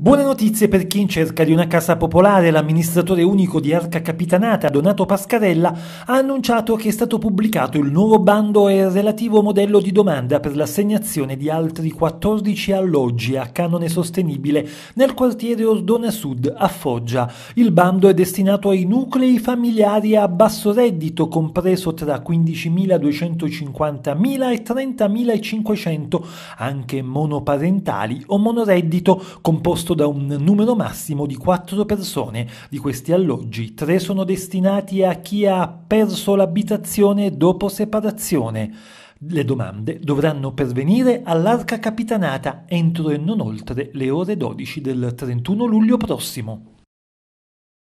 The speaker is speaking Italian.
Buone notizie per chi in cerca di una casa popolare. L'amministratore unico di Arca Capitanata, Donato Pascarella, ha annunciato che è stato pubblicato il nuovo bando e il relativo modello di domanda per l'assegnazione di altri 14 alloggi a canone sostenibile nel quartiere Ordona Sud a Foggia. Il bando è destinato ai nuclei familiari a basso reddito, compreso tra 15.250.000 e 30.500, anche monoparentali o monoreddito, composto previsto da un numero massimo di quattro persone. Di questi alloggi, tre sono destinati a chi ha perso l'abitazione dopo separazione. Le domande dovranno pervenire all'arca capitanata entro e non oltre le ore 12 del 31 luglio prossimo.